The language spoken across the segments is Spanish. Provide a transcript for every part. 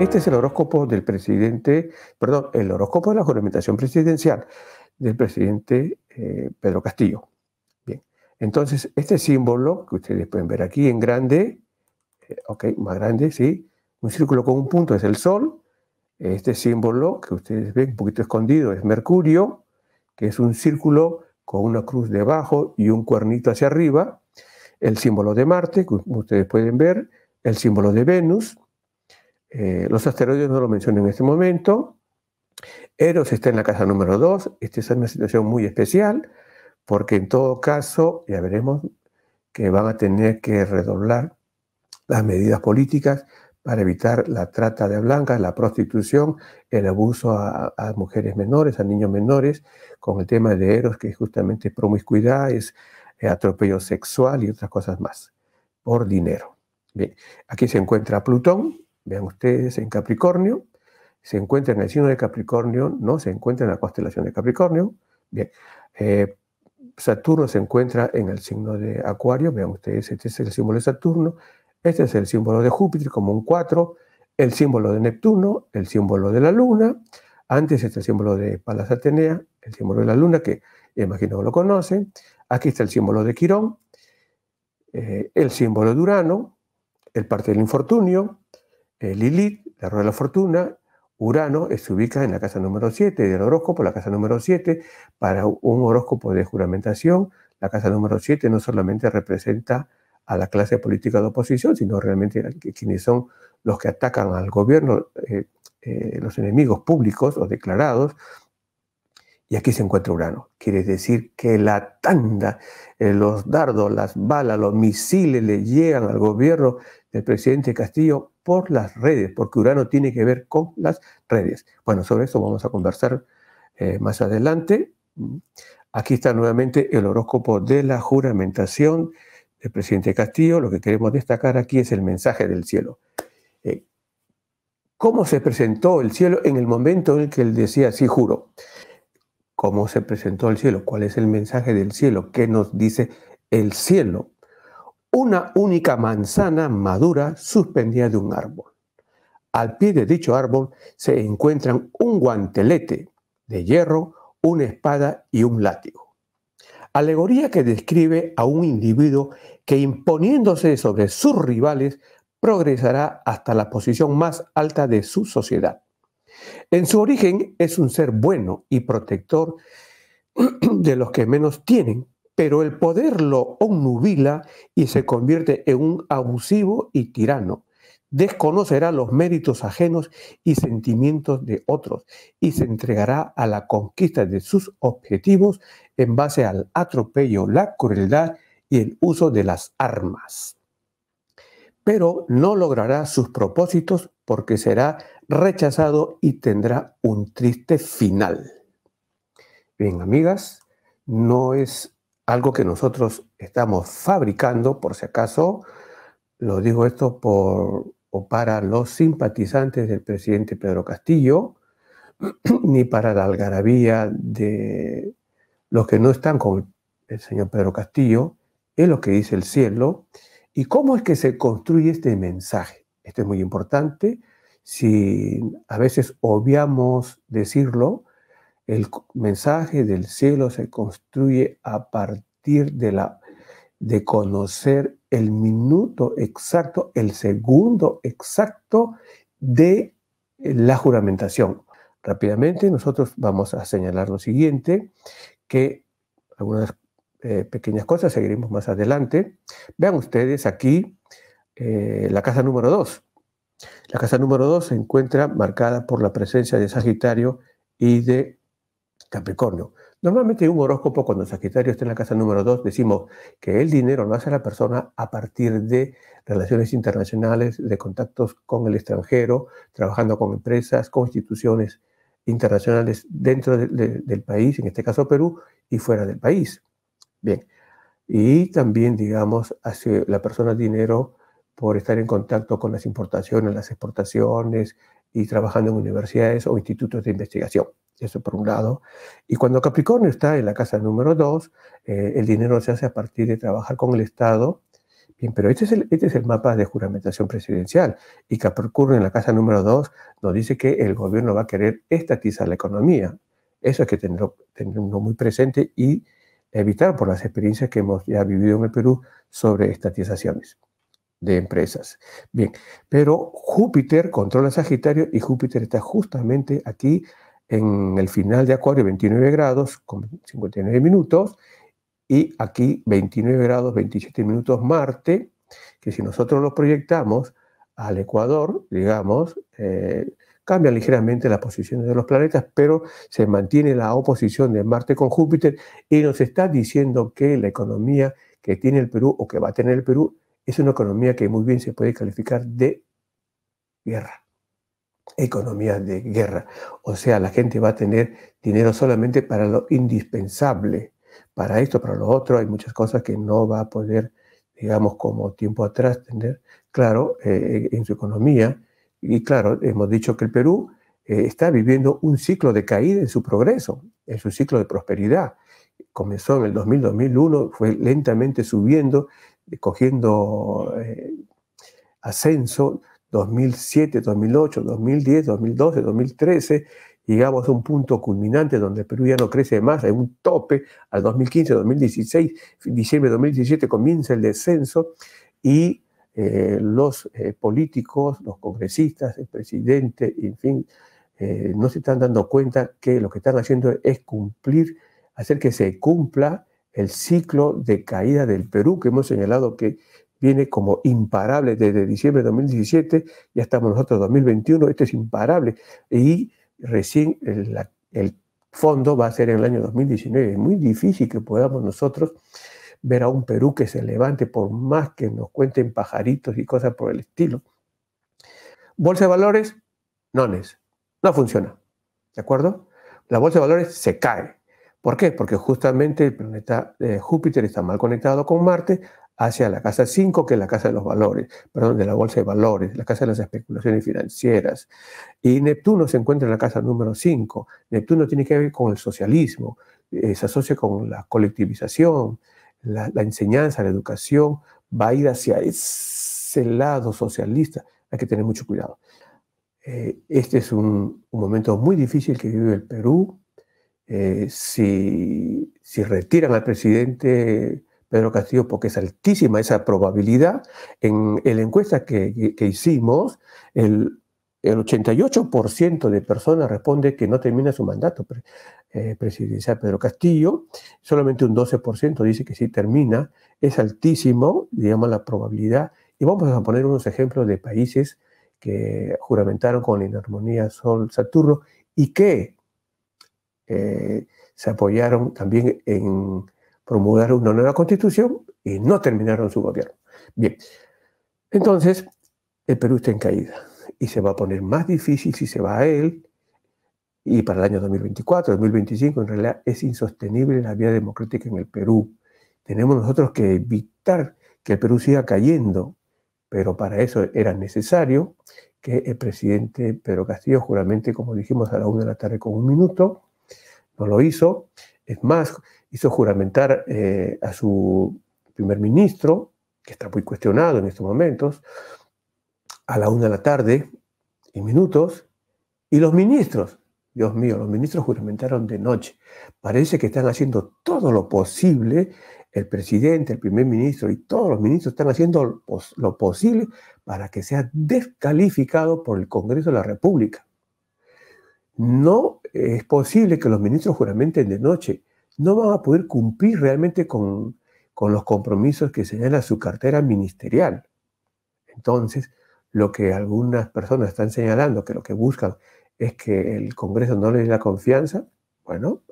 Este es el horóscopo del presidente, perdón, el horóscopo de la juramentación presidencial del presidente eh, Pedro Castillo. Bien, entonces este símbolo que ustedes pueden ver aquí en grande, eh, ok, más grande, sí, un círculo con un punto es el sol, este símbolo que ustedes ven un poquito escondido es Mercurio, que es un círculo con una cruz debajo y un cuernito hacia arriba, el símbolo de Marte, que ustedes pueden ver, el símbolo de Venus, eh, los asteroides no lo menciono en este momento. Eros está en la casa número 2. Esta es una situación muy especial, porque en todo caso, ya veremos que van a tener que redoblar las medidas políticas para evitar la trata de blancas, la prostitución, el abuso a, a, mujeres menores, a niños menores, con el tema de Eros, que es justamente promiscuidad, es eh, atropello sexual y otras cosas más, por dinero. Bien, aquí se encuentra Plutón, Vean ustedes, en Capricornio, se encuentra en el signo de Capricornio, no se encuentra en la constelación de Capricornio. Bien, eh, Saturno se encuentra en el signo de Acuario, vean ustedes, este es el símbolo de Saturno, este es el símbolo de Júpiter como un 4, el símbolo de Neptuno, el símbolo de la Luna, antes está el símbolo de Palas Atenea, el símbolo de la Luna, que imagino que lo conocen, aquí está el símbolo de Quirón, eh, el símbolo de Urano, el parte del infortunio, eh, Lilith, la rueda de la fortuna, Urano eh, se ubica en la casa número 7 del horóscopo, la casa número 7, para un horóscopo de juramentación, la casa número 7 no solamente representa a la clase política de oposición, sino realmente quienes son los que atacan al gobierno, eh, los enemigos públicos o declarados. Y aquí se encuentra Urano. Quiere decir que la tanda, los dardos, las balas, los misiles le llegan al gobierno del presidente Castillo por las redes, porque Urano tiene que ver con las redes. Bueno, sobre eso vamos a conversar eh, más adelante. Aquí está nuevamente el horóscopo de la juramentación del presidente Castillo. Lo que queremos destacar aquí es el mensaje del cielo. Eh, ¿Cómo se presentó el cielo en el momento en el que él decía, sí juro? ¿Cómo se presentó el cielo? ¿Cuál es el mensaje del cielo? ¿Qué nos dice el cielo? una única manzana madura suspendida de un árbol. Al pie de dicho árbol se encuentran un guantelete de hierro, una espada y un látigo. Alegoría que describe a un individuo que imponiéndose sobre sus rivales progresará hasta la posición más alta de su sociedad. En su origen es un ser bueno y protector de los que menos tienen, pero el poder lo obnubila y se convierte en un abusivo y tirano. Desconocerá los méritos ajenos y sentimientos de otros y se entregará a la conquista de sus objetivos en base al atropello, la crueldad y el uso de las armas. Pero no logrará sus propósitos porque será rechazado y tendrá un triste final. Bien, amigas, no es algo que nosotros estamos fabricando, por si acaso, lo digo esto por o para los simpatizantes del presidente Pedro Castillo, ni para la algarabía de los que no están con el señor Pedro Castillo, es lo que dice el cielo y cómo es que se construye este mensaje. Esto es muy importante. Si a veces obviamos decirlo, el mensaje del cielo se construye a partir de, la, de conocer el minuto exacto, el segundo exacto de la juramentación. Rápidamente nosotros vamos a señalar lo siguiente, que algunas eh, pequeñas cosas seguiremos más adelante. Vean ustedes aquí eh, la casa número 2. La casa número 2 se encuentra marcada por la presencia de Sagitario y de Capricornio. Normalmente un horóscopo cuando Sagitario está en la casa número 2 decimos que el dinero lo hace la persona a partir de relaciones internacionales, de contactos con el extranjero, trabajando con empresas, con instituciones internacionales dentro del país, en este caso Perú, y fuera del país. Bien, y también digamos hace la persona dinero por estar en contacto con las importaciones, las exportaciones y trabajando en universidades o institutos de investigación eso por un lado. Y cuando Capricornio está en la casa número dos eh, el dinero se hace a partir de trabajar con el Estado. Bien, pero este es, el, este es el mapa de juramentación presidencial. Y Capricornio en la casa número dos nos dice que el gobierno va a querer estatizar la economía. Eso hay que tenerlo, tenerlo muy presente y evitar por las experiencias que hemos ya vivido en el Perú sobre estatizaciones de empresas. Bien, pero Júpiter controla Sagitario y Júpiter está justamente aquí en el final de Acuario 29 grados con 59 minutos y aquí 29 grados 27 minutos Marte, que si nosotros lo proyectamos al Ecuador, digamos, eh, cambia ligeramente las posiciones de los planetas, pero se mantiene la oposición de Marte con Júpiter y nos está diciendo que la economía que tiene el Perú o que va a tener el Perú es una economía que muy bien se puede calificar de guerra economía de guerra. O sea, la gente va a tener dinero solamente para lo indispensable, para esto, para lo otro. Hay muchas cosas que no va a poder, digamos, como tiempo atrás tener, claro, eh, eh, en su economía. Y claro, hemos dicho que el Perú eh, está viviendo un ciclo de caída en su progreso, en su ciclo de prosperidad. Comenzó en el 2000-2001, fue lentamente subiendo, cogiendo ascenso, 2007, 2008, 2010, 2012, 2013, llegamos a un punto culminante donde el Perú ya no crece más, hay un tope al 2015, 2016, diciembre de 2017 comienza el descenso y eh, los eh, políticos, los congresistas, el presidente, en fin, eh, no se están dando cuenta que lo que están haciendo es cumplir, hacer que se cumpla el ciclo de caída del Perú que hemos señalado que viene como imparable desde diciembre de 2017, ya estamos nosotros 2021, esto es imparable. Y recién el, fondo va a ser en el año 2019. Es muy difícil que podamos nosotros ver a un Perú que se levante, por más que nos cuenten pajaritos y cosas por el estilo. Bolsa de valores, no es no funciona. ¿De acuerdo? La bolsa de valores se cae. ¿Por qué? Porque justamente el planeta eh, Júpiter está mal conectado con Marte, hacia la casa 5, que es la casa de los valores, perdón, de la bolsa de valores, la casa de las especulaciones financieras. Y Neptuno se encuentra en la casa número 5. Neptuno tiene que ver con el socialismo, eh, se asocia con la colectivización, la, enseñanza, la educación, va a ir hacia ese lado socialista. Hay que tener mucho cuidado. Eh, este es un, momento muy difícil que vive el Perú. Eh, si, si retiran al presidente Pedro Castillo porque es altísima esa probabilidad. En, la encuesta que, hicimos, el, 88% de personas responde que no termina su mandato eh, presidencial Pedro Castillo, solamente un 12% dice que sí termina, es altísimo, digamos, la probabilidad. Y vamos a poner unos ejemplos de países que juramentaron con la inarmonía Sol-Saturno y que eh, se apoyaron también en promulgaron una nueva constitución y no terminaron su gobierno. Bien, entonces el Perú está en caída y se va a poner más difícil si se va a él y para el año 2024, 2025, en realidad es insostenible la vía democrática en el Perú. Tenemos nosotros que evitar que el Perú siga cayendo, pero para eso era necesario que el presidente Pedro Castillo juramente, como dijimos, a la una de la tarde con un minuto, no lo hizo, es más, hizo juramentar eh, a su primer ministro, que está muy cuestionado en estos momentos, a la una de la tarde, y minutos, y los ministros, Dios mío, los ministros juramentaron de noche. Parece que están haciendo todo lo posible, el presidente, el primer ministro y todos los ministros están haciendo lo posible para que sea descalificado por el Congreso de la República. No es posible que los ministros juramenten de noche. No van a poder cumplir realmente con, los compromisos que señala su cartera ministerial. Entonces, lo que algunas personas están señalando, que lo que buscan es que el Congreso no les dé la confianza, bueno,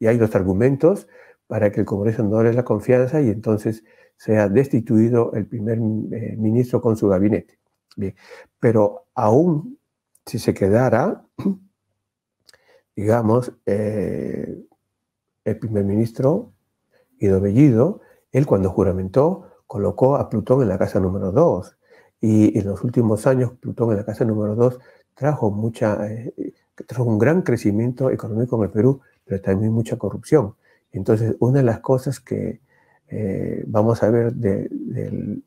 y hay los argumentos para que el Congreso no les dé la confianza y entonces sea destituido el primer eh, ministro con su gabinete. Bien, pero aún si se quedara digamos, eh, el primer ministro Guido Bellido, él cuando juramentó colocó a Plutón en la casa número 2. Y en los últimos años, Plutón en la casa número dos trajo, mucha, eh, trajo un gran crecimiento económico en el Perú, pero también mucha corrupción. Entonces, una de las cosas que eh, vamos a ver del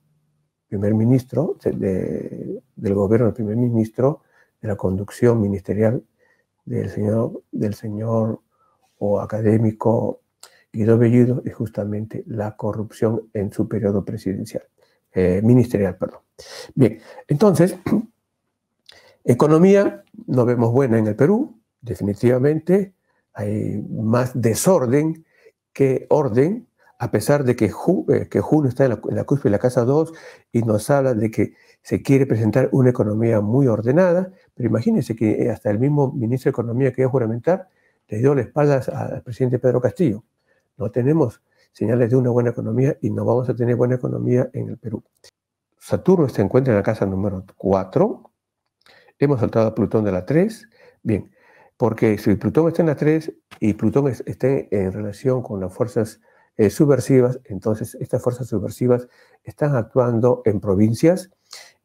primer ministro, del gobierno del primer ministro, de la conducción ministerial del señor, del señor o académico Guido Bellido es justamente la corrupción en su periodo presidencial, eh, ministerial, perdón. Bien, entonces, economía no vemos buena en el Perú, definitivamente hay más desorden que orden, a pesar de que, eh, Juno está en la, cúspide de la Casa 2 y nos habla de que se quiere presentar una economía muy ordenada, pero imagínense que eh, hasta el mismo ministro de Economía que iba a juramentar le dio la espalda al presidente Pedro Castillo. No tenemos señales de una buena economía y no vamos a tener buena economía en el Perú. Saturno se encuentra en la casa número 4. Hemos saltado a Plutón de la 3. Bien, porque si Plutón está en la 3 y Plutón está en relación con las fuerzas eh, subversivas, entonces estas fuerzas subversivas están actuando en provincias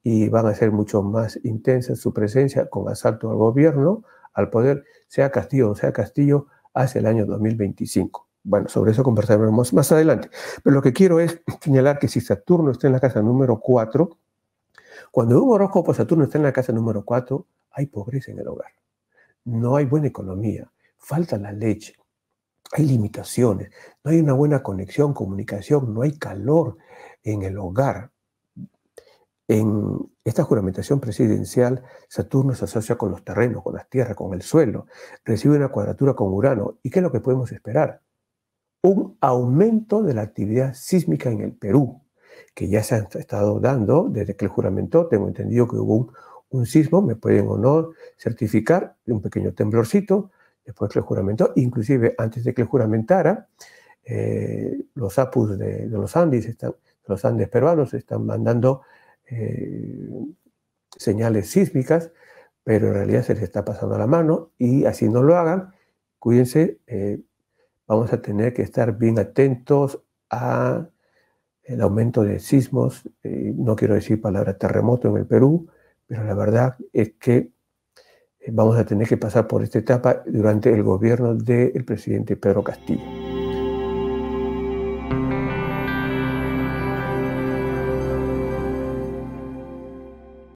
y van a ser mucho más intensas su presencia con asalto al gobierno, al poder, sea Castillo o sea Castillo, hacia el año 2025. Bueno, sobre eso conversaremos más adelante. Pero lo que quiero es señalar que si Saturno está en la casa número 4, cuando un horóscopo Saturno está en la casa número 4, hay pobreza en el hogar. No hay buena economía, falta la leche, hay limitaciones, no hay una buena conexión, comunicación, no hay calor en el hogar. En esta juramentación presidencial, Saturno se asocia con los terrenos, con las tierras, con el suelo, recibe una cuadratura con Urano. ¿Y qué es lo que podemos esperar? Un aumento de la actividad sísmica en el Perú, que ya se ha estado dando desde que el juramento, tengo entendido que hubo un, un sismo, me pueden o no certificar, un pequeño temblorcito, después que juramentó, inclusive antes de que lo juramentara, eh, los apus de, los Andes, están, los Andes peruanos, están mandando eh, señales sísmicas, pero en realidad se les está pasando la mano y así no lo hagan, cuídense, eh, vamos a tener que estar bien atentos a el aumento de sismos, no quiero decir palabra terremoto en el Perú, pero la verdad es que vamos a tener que pasar por esta etapa durante el gobierno del presidente Pedro Castillo.